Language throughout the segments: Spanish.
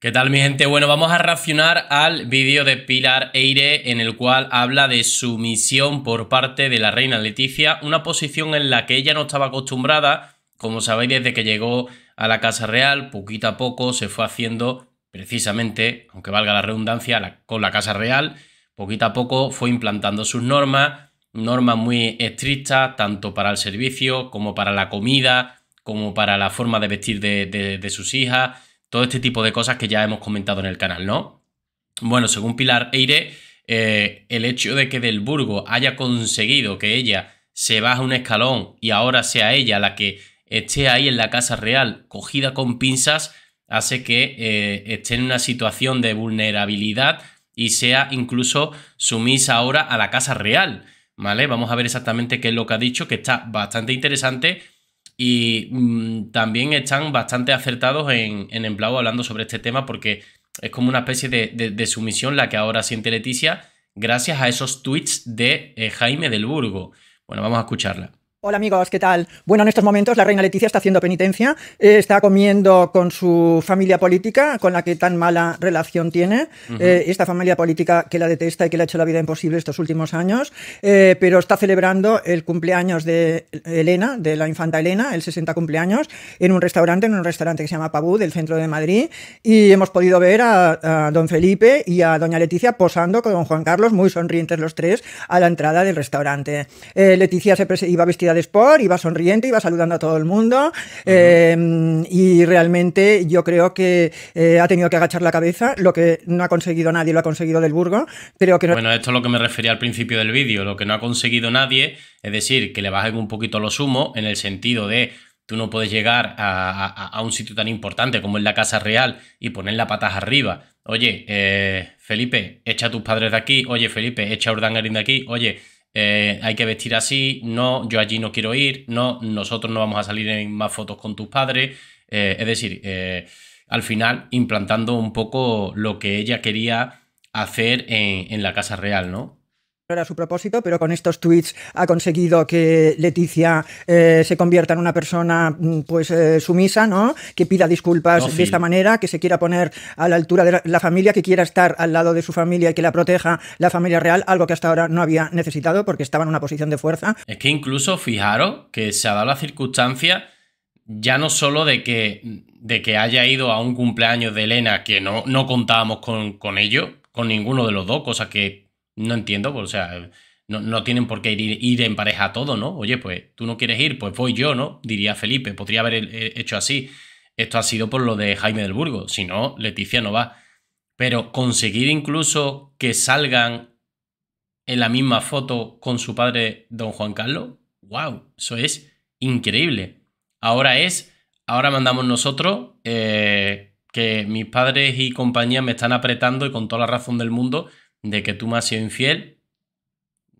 ¿Qué tal mi gente? Bueno, vamos a reaccionar al vídeo de Pilar Eire en el cual habla de su misión por parte de la reina Leticia, una posición en la que ella no estaba acostumbrada, como sabéis desde que llegó a la Casa Real, poquito a poco se fue haciendo precisamente, aunque valga la redundancia, con la Casa Real, poquito a poco fue implantando sus normas, normas muy estrictas, tanto para el servicio como para la comida, como para la forma de vestir de sus hijas todo este tipo de cosas que ya hemos comentado en el canal, ¿no? Bueno, según Pilar Eire, eh, el hecho de que Del Burgo haya conseguido que ella se baje un escalón y ahora sea ella la que esté ahí en la Casa Real cogida con pinzas, hace que eh, esté en una situación de vulnerabilidad y sea incluso sumisa ahora a la Casa Real. ¿Vale? Vamos a ver exactamente qué es lo que ha dicho, que está bastante interesante y mm, también están bastante acertados en, en hablando sobre este tema porque es como una especie de, sumisión la que ahora siente Leticia gracias a esos tweets de eh, Jaime del Burgo. Bueno, vamos a escucharla. Hola amigos, ¿qué tal? Bueno, en estos momentos la reina Leticia está haciendo penitencia, eh, está comiendo con su familia política, con la que tan mala relación tiene, eh, esta familia política que la detesta y que le ha hecho la vida imposible estos últimos años, eh, pero está celebrando el cumpleaños de Elena, de la infanta Elena, el 60 cumpleaños, en un restaurante, en un restaurante que se llama pabú del centro de Madrid, y hemos podido ver a, don Felipe y a doña Leticia posando con don Juan Carlos, muy sonrientes los tres, a la entrada del restaurante. Leticia se iba vestida de Sport, y va sonriente, va saludando a todo el mundo eh, y realmente yo creo que eh, ha tenido que agachar la cabeza, lo que no ha conseguido nadie, lo ha conseguido del Burgo, pero que Bueno, esto es lo que me refería al principio del vídeo, lo que no ha conseguido nadie, es decir, que le bajen un poquito lo sumo en el sentido de tú no puedes llegar a, un sitio tan importante como es la Casa Real y poner la patas arriba. Oye, eh, Felipe, echa a tus padres de aquí. Oye, Felipe, echa a Urdangarín de aquí. Oye, eh, hay que vestir así, no, yo allí no quiero ir, no, nosotros no vamos a salir en más fotos con tus padres. Eh, es decir, eh, al final implantando un poco lo que ella quería hacer en la Casa Real, ¿no? era su propósito, pero con estos tweets ha conseguido que Leticia eh, se convierta en una persona mm, pues eh, sumisa, ¿no? Que pida disculpas de esta manera, que se quiera poner a la altura de la familia, que quiera estar al lado de su familia y que la proteja la familia real, algo que hasta ahora no había necesitado porque estaba en una posición de fuerza. Es que incluso fijaros que se ha dado la circunstancia ya no solo de que, de que haya ido a un cumpleaños de Elena que no, no contábamos con, con ello, con ninguno de los dos, cosa que no entiendo, pues, o sea, no, tienen por qué ir, ir en pareja a todo, ¿no? Oye, pues tú no quieres ir, pues voy yo, ¿no? Diría Felipe, podría haber hecho así. Esto ha sido por lo de Jaime del Burgo, si no, Leticia no va. Pero conseguir incluso que salgan en la misma foto con su padre, don Juan Carlos, wow, eso es increíble. Ahora es, ahora mandamos nosotros, eh, que mis padres y compañía me están apretando y con toda la razón del mundo de que tú me has sido infiel,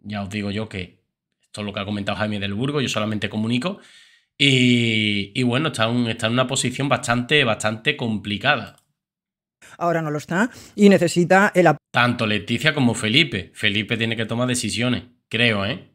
ya os digo yo que esto es lo que ha comentado Jaime del Burgo, yo solamente comunico. Y, y bueno, está, está en una posición bastante, bastante complicada. Ahora no lo está y necesita el apoyo. Tanto Leticia como Felipe. Felipe tiene que tomar decisiones, creo, ¿eh?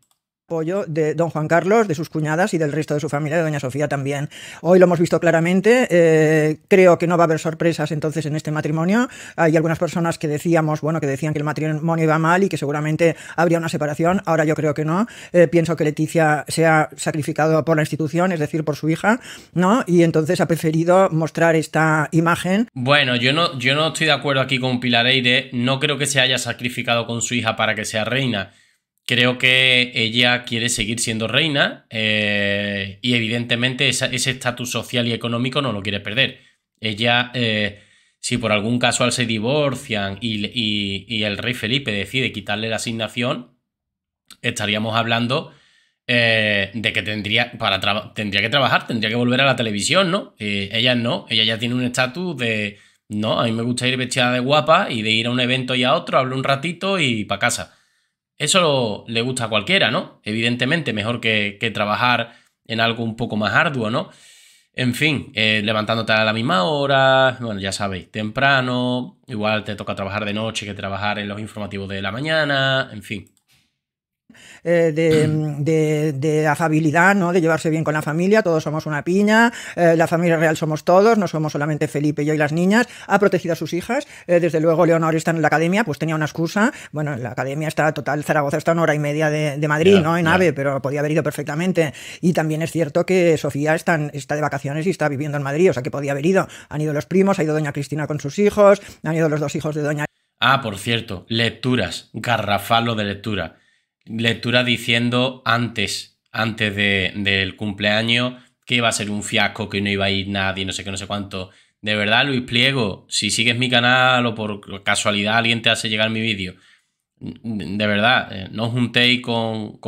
de don Juan Carlos, de sus cuñadas y del resto de su familia, de doña Sofía también. Hoy lo hemos visto claramente, eh, creo que no va a haber sorpresas entonces en este matrimonio. Hay algunas personas que decíamos, bueno, que decían que el matrimonio iba mal y que seguramente habría una separación, ahora yo creo que no. Eh, pienso que Leticia se ha sacrificado por la institución, es decir, por su hija, ¿no? Y entonces ha preferido mostrar esta imagen. Bueno, yo no, yo no estoy de acuerdo aquí con Pilar Eire, no creo que se haya sacrificado con su hija para que sea reina. Creo que ella quiere seguir siendo reina eh, y evidentemente ese estatus social y económico no lo quiere perder. Ella, eh, si por algún casual se divorcian y, el rey Felipe decide quitarle la asignación, estaríamos hablando eh, de que tendría, para tendría que trabajar, tendría que volver a la televisión, ¿no? ella no, ella ya tiene un estatus de, no, a mí me gusta ir vestida de guapa y de ir a un evento y a otro, hablo un ratito y para casa. Eso le gusta a cualquiera, ¿no? Evidentemente, mejor que, trabajar en algo un poco más arduo, ¿no? En fin, eh, levantándote a la misma hora, bueno, ya sabéis, temprano, igual te toca trabajar de noche que trabajar en los informativos de la mañana, en fin. Eh, de, afabilidad, ¿no? de llevarse bien con la familia, todos somos una piña, eh, la familia real somos todos, no somos solamente Felipe, yo y las niñas, ha protegido a sus hijas, eh, desde luego Leonor está en la academia, pues tenía una excusa, bueno, la academia está total, Zaragoza está una hora y media de, Madrid, ¿no? en AVE, pero podía haber ido perfectamente, y también es cierto que Sofía está, está de vacaciones y está viviendo en Madrid, o sea que podía haber ido, han ido los primos, ha ido doña Cristina con sus hijos, han ido los dos hijos de doña... Ah, por cierto, lecturas, garrafalo de lectura lectura diciendo antes, antes de, del cumpleaños, que iba a ser un fiasco, que no iba a ir nadie, no sé qué, no sé cuánto. De verdad, Luis Pliego, si sigues mi canal o por casualidad alguien te hace llegar mi vídeo, de verdad, eh, no os juntéis con,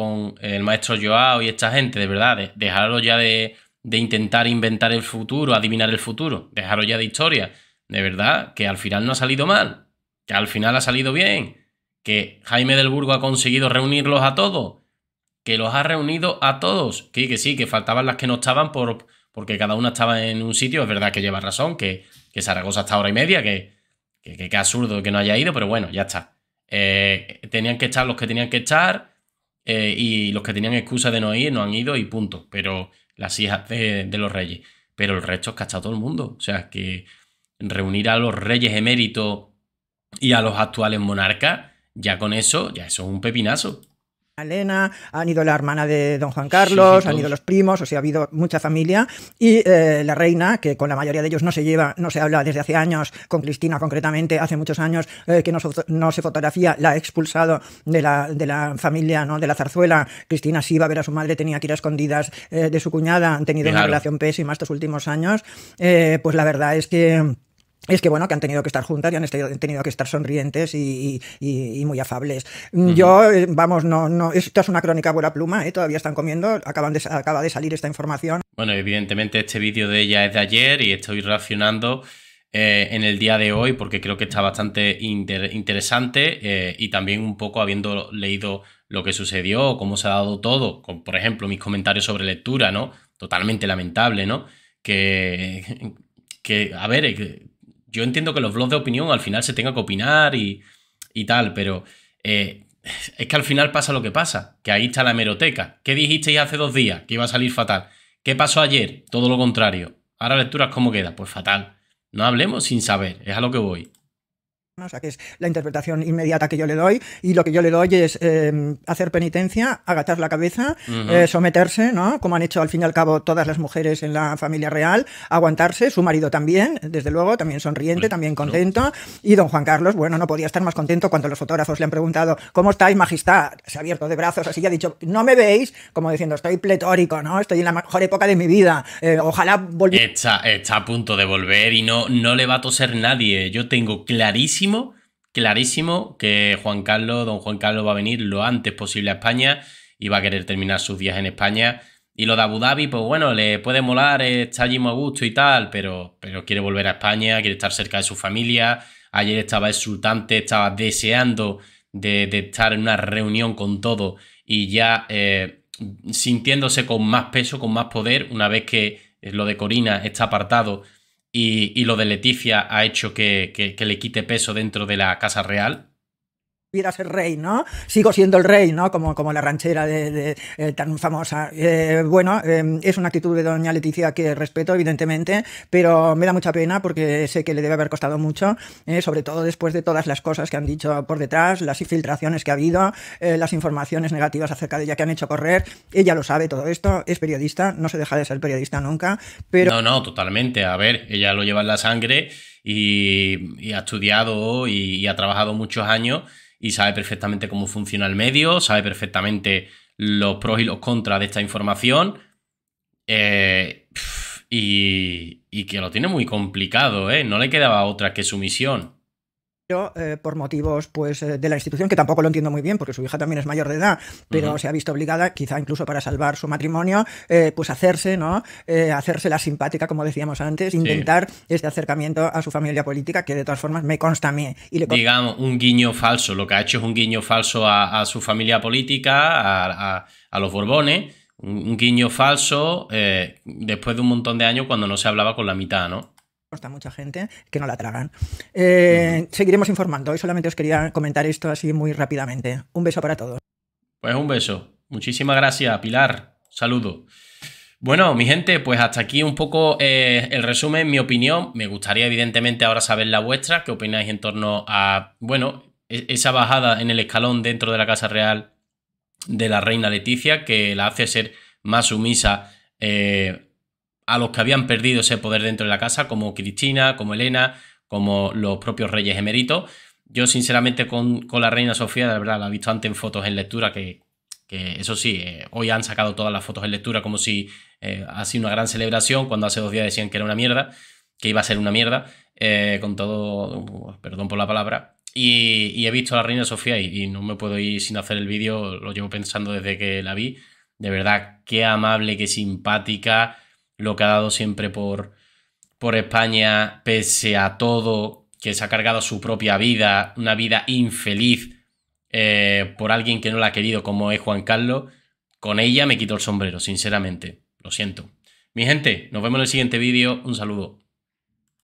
el maestro Joao y esta gente, de verdad, dejarlo ya de, de intentar inventar el futuro, adivinar el futuro, dejarlo ya de historia, de verdad, que al final no ha salido mal, que al final ha salido bien, que Jaime del Burgo ha conseguido reunirlos a todos, que los ha reunido a todos, que, que sí, que faltaban las que no estaban por, porque cada una estaba en un sitio, es verdad que lleva razón, que, que Zaragoza hasta hora y media, que, que, absurdo que no haya ido, pero bueno, ya está. Eh, tenían que estar los que tenían que estar eh, y los que tenían excusa de no ir no han ido y punto, pero las hijas de, los reyes. Pero el resto es que ha estado todo el mundo, o sea, que reunir a los reyes eméritos y a los actuales monarcas ya con eso, ya es un pepinazo. Elena, han ido la hermana de don Juan Carlos, han ido los primos, o sea, ha habido mucha familia. Y eh, la reina, que con la mayoría de ellos no se lleva, no se habla desde hace años, con Cristina concretamente, hace muchos años eh, que no, se fotografía, la ha expulsado de la, de la familia, ¿no? de la zarzuela. Cristina sí iba a ver a su madre, tenía que ir a escondidas eh, de su cuñada, han tenido una relación pésima estos últimos años. pues la verdad es que es que bueno, que han tenido que estar juntas y han, tenido que estar sonrientes y, muy afables. Mm, yo, eh, vamos, no, no, esto es una crónica buena pluma, ¿eh? todavía están comiendo, acaban de, acaba de salir esta información. Bueno, evidentemente este vídeo de ella es de ayer y estoy reaccionando eh, en el día de hoy porque creo que está bastante interesante eh, y también un poco habiendo leído lo que sucedió, cómo se ha dado todo, por ejemplo, mis comentarios sobre lectura, ¿no? Totalmente lamentable, ¿no? Que, que a ver, yo entiendo que los blogs de opinión al final se tenga que opinar y, tal, pero eh, es que al final pasa lo que pasa, que ahí está la hemeroteca. ¿Qué dijisteis hace dos días? Que iba a salir fatal. ¿Qué pasó ayer? Todo lo contrario. Ahora lecturas, ¿cómo queda? Pues fatal. No hablemos sin saber, es a lo que voy. O sea, que es la interpretación inmediata que yo le doy. Y lo que yo le doy es eh, hacer penitencia, agachar la cabeza, eh, someterse, ¿no? Como han hecho al fin y al cabo todas las mujeres en la familia real, aguantarse, su marido también, desde luego, también sonriente, también contento. Y don Juan Carlos, bueno, no podía estar más contento cuando los fotógrafos le han preguntado, ¿cómo estáis, majestad? Se ha abierto de brazos, así y ha dicho, no me veis, como diciendo, estoy pletórico, ¿no? Estoy en la mejor época de mi vida. Eh, ojalá volviera. Está, está a punto de volver y no, no le va a toser nadie. Yo tengo clarísimo clarísimo, que Juan Carlos, don Juan Carlos va a venir lo antes posible a España y va a querer terminar sus días en España. Y lo de Abu Dhabi, pues bueno, le puede molar, eh, está allí muy a gusto y tal, pero, pero quiere volver a España, quiere estar cerca de su familia. Ayer estaba exultante, estaba deseando de, estar en una reunión con todo y ya eh, sintiéndose con más peso, con más poder, una vez que lo de Corina está apartado y, y, lo de Leticia ha hecho que, que, le quite peso dentro de la Casa Real ser rey, ¿no? Sigo siendo el rey, ¿no? Como, como la ranchera eh, tan famosa. Eh, bueno, eh, es una actitud de doña Leticia que respeto, evidentemente, pero me da mucha pena porque sé que le debe haber costado mucho, sobre todo después de todas las cosas que han dicho por detrás, las infiltraciones que ha habido, las informaciones negativas acerca de ella que han hecho correr. Ella lo sabe todo esto, es periodista, no se deja de ser periodista nunca, pero... No, no, totalmente. A ver, ella lo lleva en la sangre y, ha estudiado y ha trabajado muchos años y sabe perfectamente cómo funciona el medio, sabe perfectamente los pros y los contras de esta información. Eh, y, y, que lo tiene muy complicado, ¿eh? No le quedaba otra que su misión pero eh, por motivos pues eh, de la institución, que tampoco lo entiendo muy bien, porque su hija también es mayor de edad, pero se ha visto obligada, quizá incluso para salvar su matrimonio, eh, pues hacerse, ¿no? hacerse la simpática, como decíamos antes, intentar este acercamiento a su familia política, que de todas formas me consta a mí. Y le Digamos, un guiño falso, lo que ha hecho es un guiño falso a, su familia política, a, los Borbones, un, un, guiño falso después de un montón de años cuando no se hablaba con la mitad, ¿no? Está mucha gente que no la tragan. Eh, seguiremos informando. Hoy solamente os quería comentar esto así muy rápidamente. Un beso para todos. Pues un beso. Muchísimas gracias, Pilar. Saludo. Bueno, mi gente, pues hasta aquí un poco eh, el resumen, mi opinión. Me gustaría, evidentemente, ahora saber la vuestra, qué opináis en torno a, bueno, e-, esa bajada en el escalón dentro de la Casa Real de la Reina Leticia, que la hace ser más sumisa eh, a los que habían perdido ese poder dentro de la casa, como Cristina, como Elena, como los propios reyes emeritos. Yo, sinceramente, con, la reina Sofía, de verdad, la he visto antes en fotos en lectura, que, eso sí, eh, hoy han sacado todas las fotos en lectura como si eh, ha sido una gran celebración, cuando hace dos días decían que era una mierda, que iba a ser una mierda, eh, con todo, uh, perdón por la palabra, y, he visto a la Reina Sofía y, y, no me puedo ir sin hacer el vídeo, lo llevo pensando desde que la vi. De verdad, qué amable, qué simpática, lo que ha dado siempre por, por España, pese a todo, que se ha cargado su propia vida, una vida infeliz eh, por alguien que no la ha querido como es Juan Carlos, con ella me quito el sombrero, sinceramente. Lo siento. Mi gente, nos vemos en el siguiente vídeo. Un saludo.